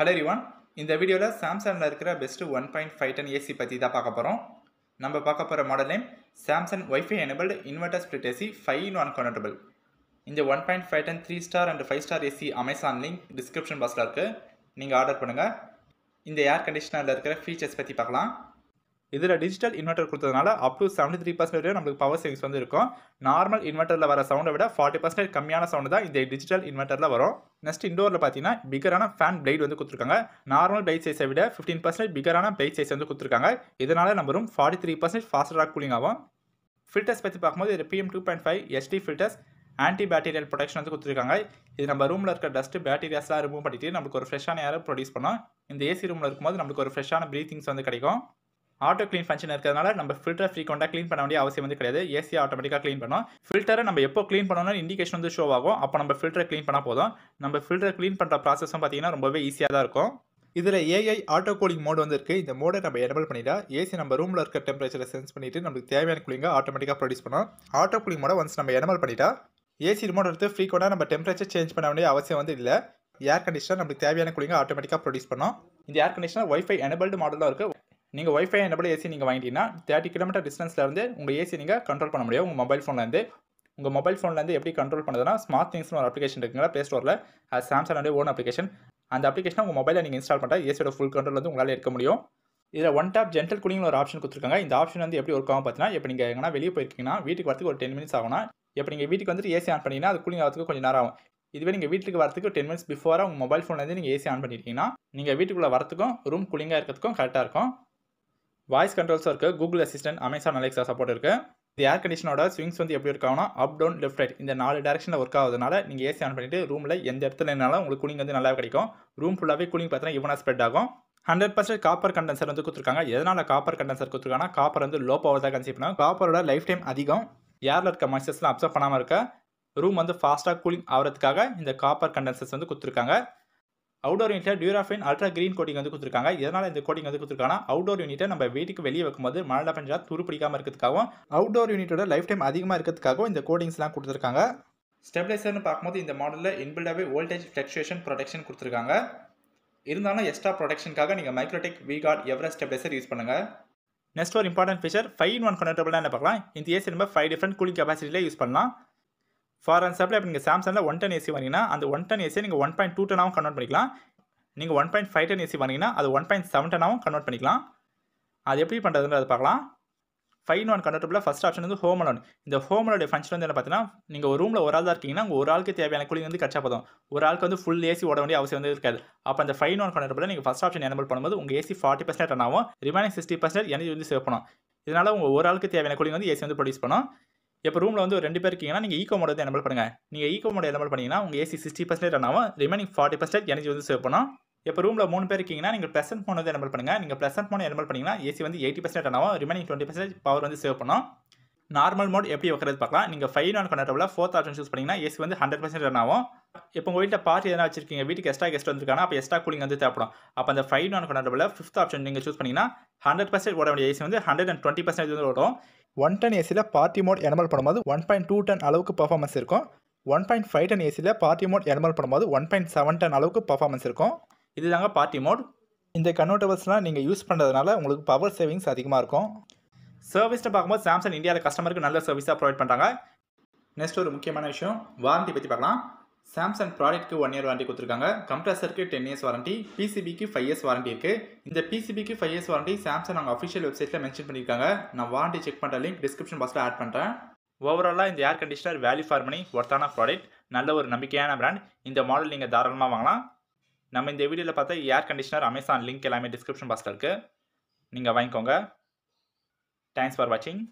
hello ரிவான் இந்த வீடியோவில் சாம்சங்கில் இருக்கிற best one point five ton AC பற்றி தான் பார்க்க போகிறோம் நம்ம பார்க்க போகிற model name Samsung wifi enabled inverter split AC five in one convertible இந்த one point five ton three star and five star AC Amazon link description பாக்ஸில் இருக்குது நீங்கள் ஆர்டர் பண்ணுங்கள் இந்த ஏர் கண்டிஷனரில் இருக்கிற ஃபீச்சர்ஸ் பற்றி பார்க்கலாம் இதில் டிஜிட்டல் இன்வெர்ட்டர் கொடுத்ததுனால up to seventy three percent வரையும் நம்மளுக்கு பவர் சேவிங்ஸ் வந்து இருக்கும் நார்மல் இன்வெர்டரில் வர சவுண்டை விட ஃபார்ட்டி பர்சன்டேஜ் கம்மியான சவுண்டு தான் இந்த டிஜிட்டல் இன்வெர்டரில் வரும் நெக்ஸ்ட் இண்டோரில் பார்த்தீங்கன்னா பிகரான ஃபேன் பிளேட் வந்து கொடுத்துருக்காங்க நார்மல் பிளைட் சைஸை விட ஃபிஃப்டீன் பர்சன்டேஜ் பிகரான பிளைட் சைஸ் வந்து கொடுத்துருக்காங்க இதனால் நம்ம ரூம் ஃபார்ட்டி த்ரீ பர்சன்டேஜ் ஃபாஸ்டராக கூலிங் ஆகும் ஃபில்டர்ஸ் பற்றி பார்க்கும்போது இது PM two point five SD filters antibacterial protection வந்து கொடுத்துருக்காங்க இது நம்ம ரூமில் இருக்க டஸ்ட்டு பேக்டீரியாஸ்லாம் ரிமூவ் பண்ணிட்டு நம்மளுக்கு ஒரு ஃப்ரெஷ்ஷான ஏரை ப்ரொடியூஸ் பண்ணோம் இந்த ஏசி ரூமில் இருக்கும்போது நம்மளுக்கு ஒரு ஃப்ரெஷ்ஷான ப்ரீத்திங்ஸ் வந்து கிடைக்கும் ஆட்டோ க்ளீன் ஃபங்க்ஷன் இருக்கிறதுனால நம்ம ஃபில்டர் ஃப்ரீக்வெண்ட்டாக க்ளீன் பண்ண வேண்டிய அவசியம் வந்து கிடையாது ஏசி ஆட்டோமேட்டிக்காக க்ளீன் பண்ணுவோம் ஃபில்டரை நம்ம எப்போ க்ளீன் பண்ணணும் இண்டிகேஷன் வந்து ஷோ ஆகும் அப்போ நம்ம ஃபில்டரை க்ளீன் பண்ணால் போதும் நம்ம ஃபில்டரை க்ளீன் பண்ணுற ப்ராசஸும் பார்த்தீங்கன்னா ரொம்பவே ஈஸியாக தான் இருக்கும் இதில் ஏஐ ஆட்டோ கூலிங் மோடு வந்து இருக்குது இந்த மோடை நம்ம எனபிள் பண்ணிட்டா ஏசி நம்ம ரூமில் இருக்க டெம்பரேச்சரை சென்ஸ் பண்ணிவிட்டு நம்மளுக்கு தேவையான கூலிங்காக ஆட்டோமேட்டிக்காக ப்ரொடியூஸ் பண்ணோம் ஆட்டோ கூலிங் மோடை ஒன்ஸ் நம்ம எனபிள் பண்ணிட்டா ஏசி ரிமோட் எடுத்து கூட நம்ம டெம்பரேச்சர் சேஞ்ச் பண்ண வேண்டிய அவசியம் வந்து இல்லை ஏர் கண்டிஷனர் நம்மளுக்கு தேவையான கூலிங்காக ஆட்டோமேட்டிக்காக ப்ரொடியூஸ் பண்ணோம் இந்த ஏர் கண்டிஷனர் ஒய்ஃபை எனபிள்டு மாடலாக இருக்குது நீங்கள் ஒய்ஃபை என்னபடி ஏசி நீங்கள் வாங்கிட்டீங்கன்னா தேர்ட்டி கிலோமீட்டர் டிஸ்டன்ஸில் இருந்து உங்கள் ஏசி நீங்கள் கண்ட்ரோல் பண்ண முடியும் உங்கள் மொபைல் ஃபோன்லேருந்து உங்கள் மொபைல் ஃபோன்லேருந்து எப்படி கண்ட்ரோல் பண்ணுறதுனா ஸ்மார்ட் திங்ஸ்னு ஒரு அப்ளிகேஷன் இருக்குங்களா ப்ளே ஸ்டோரில் அது சாம்சங்கோட ஓன் அப்ளிகேஷன் அந்த அப்ளிகேஷன் உங்கள் மொபைலில் நீங்கள் இன்ஸ்டால் பண்ணால் ஏசியோட ஃபுல் கண்ட்ரோல் வந்து உங்களால் இருக்க முடியும் இதில் ஒன் டேப் ஜென்டல் கூலிங்னு ஒரு ஆப்ஷன் கொடுத்துருக்காங்க இந்த ஆப்ஷன் வந்து எப்படி ஒர்க் ஆகும் பார்த்தீங்கன்னா இப்போ நீங்கள் எங்கன்னா வெளியே போயிருக்கீங்கன்னா வீட்டுக்கு வரத்துக்கு ஒரு டென் மினிட்ஸ் ஆகும்னா இப்போ நீங்கள் வீட்டுக்கு வந்துட்டு ஏசி ஆன் பண்ணிங்கன்னா அது கூலிங் ஆகிறதுக்கு கொஞ்சம் நேரம் ஆகும் இதுவே நீங்கள் வீட்டுக்கு வரத்துக்கு டென் மினிட்ஸ் பிஃபோராக உங்கள் மொபைல் ஃபோன்லேருந்து நீங்கள் ஏசி ஆன் பண்ணிட்டீங்கன்னா நீங்கள் வீட்டுக்குள்ளே வரத்துக்கும் ரூம் குளிங்காக இருக்கிறதுக்கும் கரெக்டாக இருக்கும் வாய்ஸ் கண்ட்ரோல்ஸும் இருக்குது Google Assistant Amazon Alexa support இருக்குது இந்த ஏர் கண்டிஷனோட ஸ்விங்ஸ் வந்து எப்படி இருக்காங்கன்னா அப் டவுன் லெஃப்ட் ரைட் இந்த நாலு டேரக்ஷனில் ஒர்க் ஆகுதுனால நீங்கள் ஏசி ஆன் பண்ணிவிட்டு ரூமில் எந்த இடத்துல இருந்தாலும் உங்களுக்கு கூலிங் வந்து நல்லா கிடைக்கும் ரூம் ஃபுல்லாகவே கூலிங் பார்த்தீங்கன்னா இவனாக ஸ்ப்ரெட் ஆகும் ஹண்ட்ரட் பர்சன்ட் காப்பர் கண்டென்சர் வந்து கொடுத்துருக்காங்க எதனால் காப்பர் கண்டென்சர் கொடுத்துருக்காங்கன்னா காப்பர் வந்து லோ பவர் தான் கன்சீவ் பண்ணுவோம் காப்பரோட லைஃப் டைம் அதிகம் ஏரில் இருக்க மசிஸ்லாம் அப்சர்வ் பண்ணாமல் இருக்க ரூம் வந்து ஃபாஸ்ட்டாக கூலிங் ஆகிறதுக்காக இந்த காப்பர் கண்டென்சர்ஸ் வந்து கொடுத்துருக்காங்க அவுடோர் யூனிட்டில் டியூராஃபின் அல்ட்ரா கிரீன் கோட்டிங் வந்து கொடுத்துருக்காங்க இதனால் இந்த கோட்டிங் வந்து கொடுத்துருக்காங்க அவுடோர் யூனிட்டை நம்ம வீட்டுக்கு வெளியே வைக்கும்போது மழை பஞ்சா துரு பிடிக்காமல் இருக்கிறதுக்காகவும் அவுடோர் யூனிட்டோட லைஃப் டைம் அதிகமாக இருக்கிறதுக்காகவும் இந்த கோட்டிங்ஸ்லாம் கொடுத்துருக்காங்க ஸ்டெபிலைசர்னு பார்க்கும்போது இந்த மாடலில் இன்பில்டாகவே வோல்டேஜ் ஃப்ளக்ஷுவேஷன் ப்ரொடெக்ஷன் கொடுத்துருக்காங்க இருந்தாலும் எக்ஸ்ட்ரா ப்ரொடெக்ஷனுக்காக நீங்கள் Microtek V Guard Everest stabiliser use பண்ணுங்கள் நெக்ஸ்ட் ஒரு important feature five in one கனெக்டபிள்னா என்ன பார்க்கலாம் இந்த ஏசி நம்ம ஃபைவ் டிஃப்ரெண்ட் கூலிங் கெப்பாசிட்டியில் யூஸ் பண்ணலாம் ஃபார் எக்ஸாம்பிள் இப்போ நீங்கள் சாம்சங்கில் ஒன் டென் ஏசி வாங்கினா அந்த ஒன் டென் ஏசியை நீங்கள் ஒன் பாயிண்ட் டூ டனாகவும் கன்வெர்ட் பண்ணிக்கலாம் நீங்கள் one point five ton AC வாங்கினா அது ஒன் பாயிண்ட் செவன் டனாகவும் கன்வெர்ட் பண்ணிக்கலாம் அது எப்படி பண்ணுறதுன்னு அதை பார்க்கலாம் five one convertible first option வந்து ஹோம் லோன் இந்த ஹோம் லோடைய ஃபங்க்ஷன் வந்து என்ன பார்த்தீங்கன்னா நீங்கள் ஒரு ரூமில் ஒரு ஆள் தான் இருக்கீங்கன்னா உங்கள் ஒரு ஆளுக்கு தேவையான கூலிங் வந்து கட்சா போதும் ஒரு ஆளுக்கு வந்து ஃபுல் ஏசி ஓட வேண்டிய அவசியம் வந்து இருக்காது அப்போ அந்த ஃபைவ் ஒன் கன்வெர்ட்டபிள் நீங்கள் ஃபஸ்ட் ஆப்ஷன் எனபிள் பண்ணும்போது உங்கள் ஏசி ஃபார்ட்டி பர்சன்ட் ரன் ஆகும் ரிமைனிங் சிக்ஸ்டி பர்சன்ட் எனர்ஜி வந்து சேவ் பண்ணும் இதனால் உங்கள் ஒரு ஆளுக்கு தேவையான கூலிங் வந்து ஏசி வந்து ப்ரொடியூஸ் பண்ணும் இப்போ ரூமில் வந்து ஒரு ரெண்டு பேர் இருக்கீங்கன்னா நீங்கள் ஈகோ மோட் வந்து எனபிள் பண்ணுங்கள் நீங்கள் ஈகோ மோட் எனபிள் பண்ணிங்கன்னா உங்கள் ஏசி சிக்ஸ்டி பர்சன்டேஜ் ஆகும் ரிமைனிங் ஃபார்ட்டி பர்சன்ட் எனர்ஜி வந்து சேவ் பண்ணோம் இப்போ ரூமில் மூணு பேர் இருக்கீங்கன்னா நீங்கள் ப்ளஸ் ஃபோன் வந்து எனபிள் பண்ணுங்கள் நீங்கள் ப்ளஸ் ஃபோன் எனபிள் பண்ணிங்கன்னா ஏசி வந்து எயிட்டி பர்சன்ட் ஆகும் ரிமைனிங் டுவெண்ட்டி பர்சன்ட் பவர் வந்து சேவ் பண்ணோம் நார்மல் மோட் எப்படி வைக்கிறது பார்க்கலாம் நீங்கள் ஃபைவ் நான் கண்டபிள் ஃபோர்த் ஆப்ஷன் சூஸ் பண்ணிங்கன்னா ஏசி வந்து ஹண்ட்ரட் பர்சன்ட் ரன் ஆகும் இப்போ உங்கள் வீட்டில் பார்ட்டி எதனா வச்சிருக்கீங்க வீட்டுக்கு எக்ஸ்ட்ரா கெஸ்ட் வந்துருக்காங்க அப்போ எக்ஸ்ட்ரா கூலிங் வந்து தேவைப்படும் அப்போ அந்த ஃபைவ் நான் கண்டபிள் ஃபிஃப்த் ஆப்ஷன் நீங்கள் சூஸ் பண்ணிங்கன்னா ஹண்ட்ரட் பர்சன்ட் ஓட வேண்டிய ஏசி வந்து ஹண்ட்ரட் அண்ட் டுவெண்ட்டி பர்சன்ட் வந்து ஓடும் ஒன் டன் ஏசியில் பார்ட்டி மோட் எனமல் பண்ணும்போது ஒன் பாயிண்ட் டூ டன் அளவுக்கு பர்ஃபார்மன்ஸ் இருக்கும் ஒன் பாயிண்ட் ஃபைவ் டன் ஏசியில் பார்ட்டி மோட் எனமல் பண்ணும்போது ஒன் பாயிண்ட் செவன் டன் அளவுக்கு பர்ஃபார்மன்ஸ் இருக்கும் இதுதாங்க பார்ட்டி மோட் இந்த கன்வெர்ட்டபிள்ஸ்லாம் நீங்கள் யூஸ் பண்ணுறதுனால உங்களுக்கு பவர் சேவிங்ஸ் அதிகமாக இருக்கும் சர்வீஸ்ட்டு பார்க்கும்போது சாம்சங் இந்தியாவில் கஸ்டமருக்கு நல்ல சர்வீஸாக ப்ரொவைட் பண்ணுறாங்க நெக்ஸ்ட் ஒரு முக்கியமான விஷயம் வாரண்ட்டி பற்றி பார்க்கலாம் சாம்சங் ப்ராடக்ட்க்கு ஒன் இயர் வாரண்டி கொடுத்துருக்காங்க கம்ப்ரஸருக்கு டென் இயர்ஸ் வாரண்டி பிசிபிக்கு ஃபைவ் இயர்ஸ் வாரண்டி இருக்குது இந்த பிசிபிக்கு ஃபைவ் இயர்ஸ் வாரண்டி சாம்சங் அவங்க அஃபிஷியல் வெப்சைட்டில் மென்ஷன் பண்ணியிருக்காங்க நான் வாரண்டி செக் பண்ணுற லிங்க் டிஸ்கிரிப்ஷன் பாக்ஸில் ஆட் பண்ணுறேன் ஓவராலாக இந்த air conditioner value for money ஒர்த்தான ப்ராடக்ட் நல்ல ஒரு நம்பிக்கையான பிராண்ட் இந்த மாடல் நீங்கள் தாராளமாக வாங்கலாம் நம்ம இந்த வீடியோவில் பார்த்தா ஏர் கண்டிஷனர் அமேசான் லிங்க் எல்லாமே டிஸ்கிரிப்ஷன் பாக்ஸில் இருக்குது நீங்கள் வாங்கிக்கோங்க தேங்க்ஸ் ஃபார் வாட்சிங்